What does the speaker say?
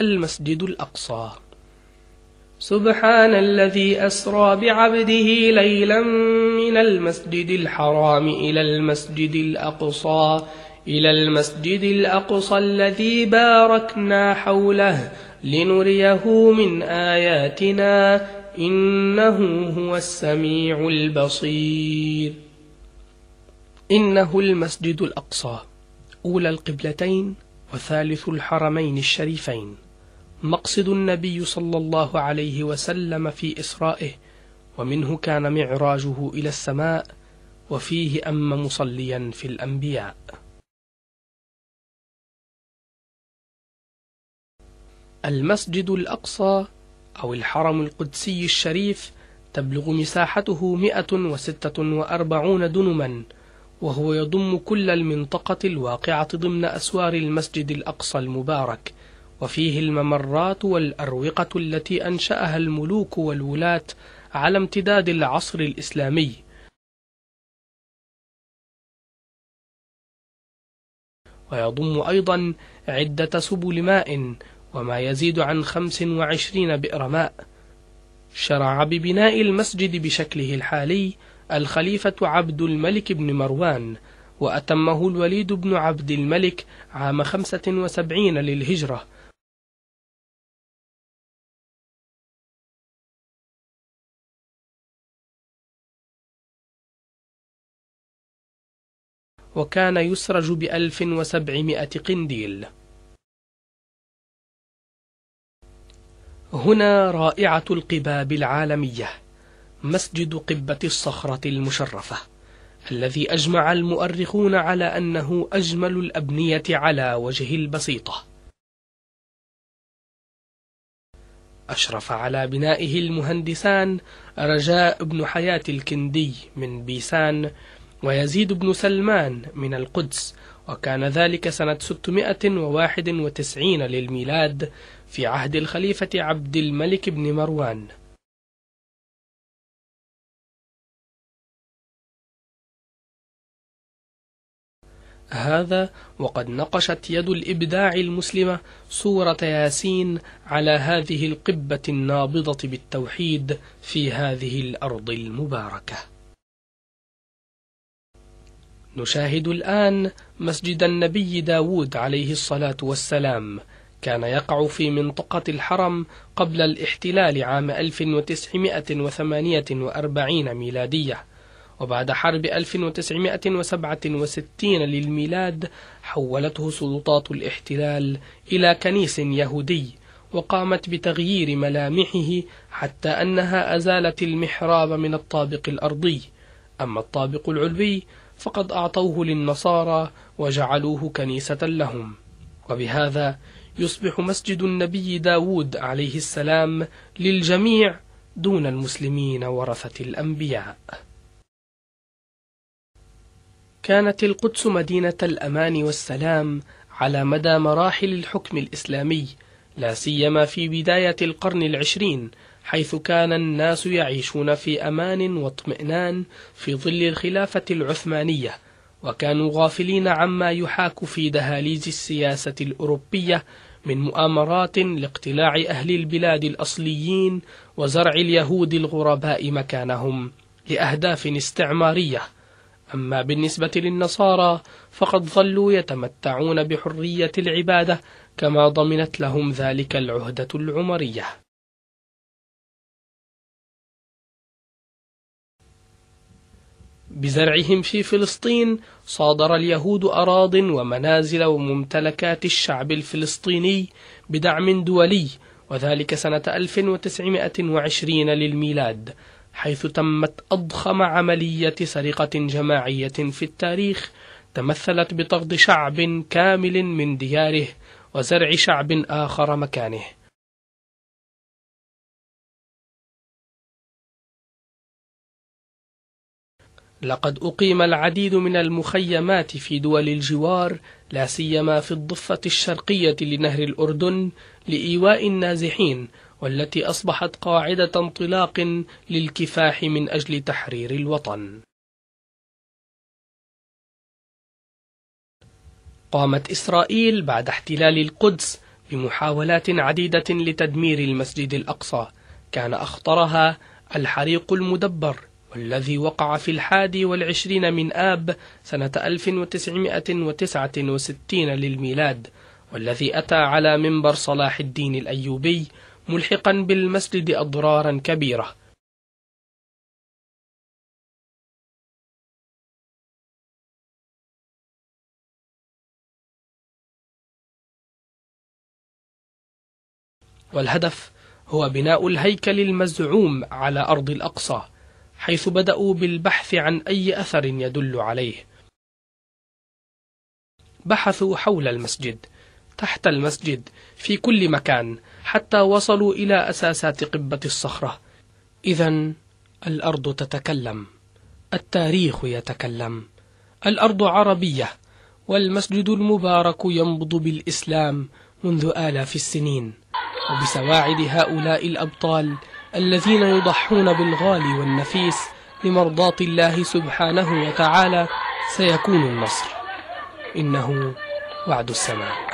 المسجد الأقصى سبحان الذي أسرى بعبده ليلا من المسجد الحرام إلى المسجد الأقصى إلى المسجد الأقصى الذي باركنا حوله لنريه من آياتنا إنه هو السميع البصير إنه المسجد الأقصى أولى القبلتين وثالث الحرمين الشريفين مقصد النبي صلى الله عليه وسلم في إسرائه ومنه كان معراجه إلى السماء وفيه أم مصليا في الأنبياء المسجد الأقصى أو الحرم القدسي الشريف تبلغ مساحته 146 دنما وهو يضم كل المنطقة الواقعة ضمن أسوار المسجد الأقصى المبارك وفيه الممرات والأروقة التي أنشأها الملوك والولاة على امتداد العصر الإسلامي ويضم أيضا عدة سبل ماء وما يزيد عن 25 بئر ماء شرع ببناء المسجد بشكله الحالي الخليفة عبد الملك بن مروان وأتمه الوليد بن عبد الملك عام 75 للهجرة وكان يسرج بألف وسبعمائة قنديل هنا رائعة القباب العالمية مسجد قبة الصخرة المشرفة الذي أجمع المؤرخون على أنه أجمل الأبنية على وجه البسيطة أشرف على بنائه المهندسان رجاء بن حياة الكندي من بيسان ويزيد بن سلمان من القدس وكان ذلك سنة 691 للميلاد في عهد الخليفة عبد الملك بن مروان هذا وقد نقشت يد الإبداع المسلمة صورة ياسين على هذه القبة النابضة بالتوحيد في هذه الأرض المباركة نشاهد الآن مسجد النبي داود عليه الصلاة والسلام كان يقع في منطقة الحرم قبل الاحتلال عام 1948 ميلادية وبعد حرب 1967 للميلاد حولته سلطات الاحتلال إلى كنيس يهودي وقامت بتغيير ملامحه حتى أنها أزالت المحراب من الطابق الأرضي أما الطابق العلوي فقد أعطوه للنصارى وجعلوه كنيسة لهم وبهذا يصبح مسجد النبي داود عليه السلام للجميع دون المسلمين ورثة الأنبياء كانت القدس مدينة الأمان والسلام على مدى مراحل الحكم الإسلامي لا سيما في بداية القرن العشرين حيث كان الناس يعيشون في أمان واطمئنان في ظل الخلافة العثمانية وكانوا غافلين عما يحاك في دهاليز السياسة الأوروبية من مؤامرات لاقتلاع أهل البلاد الأصليين وزرع اليهود الغرباء مكانهم لأهداف استعمارية أما بالنسبة للنصارى فقد ظلوا يتمتعون بحرية العبادة كما ضمنت لهم ذلك العهدة العمرية بزرعهم في فلسطين صادر اليهود أراض ومنازل وممتلكات الشعب الفلسطيني بدعم دولي وذلك سنة 1920 للميلاد حيث تمت أضخم عملية سرقة جماعية في التاريخ تمثلت بطرد شعب كامل من دياره وزرع شعب آخر مكانه لقد أقيم العديد من المخيمات في دول الجوار لا سيما في الضفة الشرقية لنهر الأردن لإيواء النازحين والتي أصبحت قاعدة انطلاق للكفاح من أجل تحرير الوطن قامت إسرائيل بعد احتلال القدس بمحاولات عديدة لتدمير المسجد الأقصى كان أخطرها الحريق المدبر والذي وقع في الحادي والعشرين من آب سنة 1969 للميلاد والذي أتى على منبر صلاح الدين الأيوبي ملحقا بالمسجد أضرارا كبيرة والهدف هو بناء الهيكل المزعوم على أرض الأقصى حيث بدأوا بالبحث عن أي أثر يدل عليه بحثوا حول المسجد تحت المسجد في كل مكان حتى وصلوا إلى أساسات قبة الصخرة إذا الأرض تتكلم التاريخ يتكلم الأرض عربية والمسجد المبارك ينبض بالإسلام منذ آلاف السنين وبسواعد هؤلاء الأبطال الذين يضحون بالغالي والنفيس لمرضاة الله سبحانه وتعالى سيكون النصر إنه وعد السماء